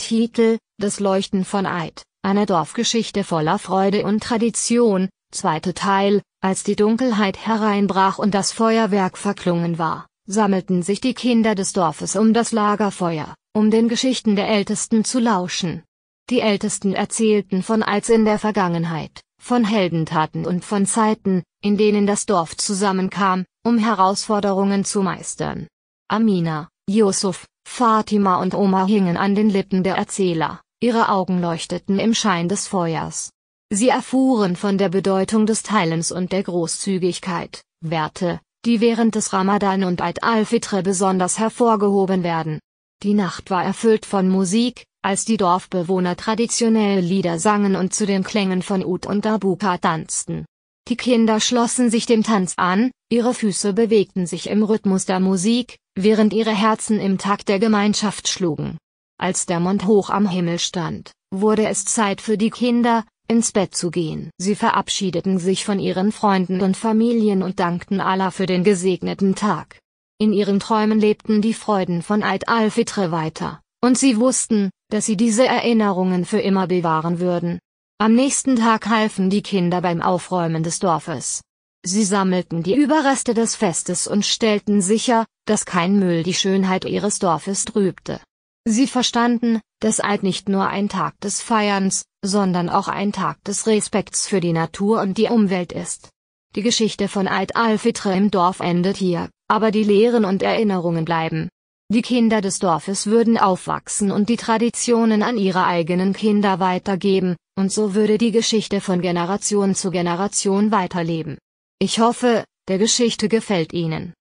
Titel, Das Leuchten von Eid, eine Dorfgeschichte voller Freude und Tradition, zweite Teil, als die Dunkelheit hereinbrach und das Feuerwerk verklungen war, sammelten sich die Kinder des Dorfes um das Lagerfeuer, um den Geschichten der Ältesten zu lauschen. Die Ältesten erzählten von Eids in der Vergangenheit, von Heldentaten und von Zeiten, in denen das Dorf zusammenkam, um Herausforderungen zu meistern. Amina, Yusuf, Fatima und Oma hingen an den Lippen der Erzähler, ihre Augen leuchteten im Schein des Feuers. Sie erfuhren von der Bedeutung des Teilens und der Großzügigkeit, Werte, die während des Ramadan und Eid al-Fitr besonders hervorgehoben werden. Die Nacht war erfüllt von Musik, als die Dorfbewohner traditionelle Lieder sangen und zu den Klängen von Ud und Abuka tanzten. Die Kinder schlossen sich dem Tanz an, ihre Füße bewegten sich im Rhythmus der Musik, während ihre Herzen im Takt der Gemeinschaft schlugen. Als der Mond hoch am Himmel stand, wurde es Zeit für die Kinder, ins Bett zu gehen. Sie verabschiedeten sich von ihren Freunden und Familien und dankten Allah für den gesegneten Tag. In ihren Träumen lebten die Freuden von Eid al-Fitr weiter, und sie wussten, dass sie diese Erinnerungen für immer bewahren würden. Am nächsten Tag halfen die Kinder beim Aufräumen des Dorfes. Sie sammelten die Überreste des Festes und stellten sicher, dass kein Müll die Schönheit ihres Dorfes trübte. Sie verstanden, dass Eid nicht nur ein Tag des Feierns, sondern auch ein Tag des Respekts für die Natur und die Umwelt ist. Die Geschichte von Eid Alfitre im Dorf endet hier, aber die Lehren und Erinnerungen bleiben. Die Kinder des Dorfes würden aufwachsen und die Traditionen an ihre eigenen Kinder weitergeben, und so würde die Geschichte von Generation zu Generation weiterleben. Ich hoffe, der Geschichte gefällt Ihnen.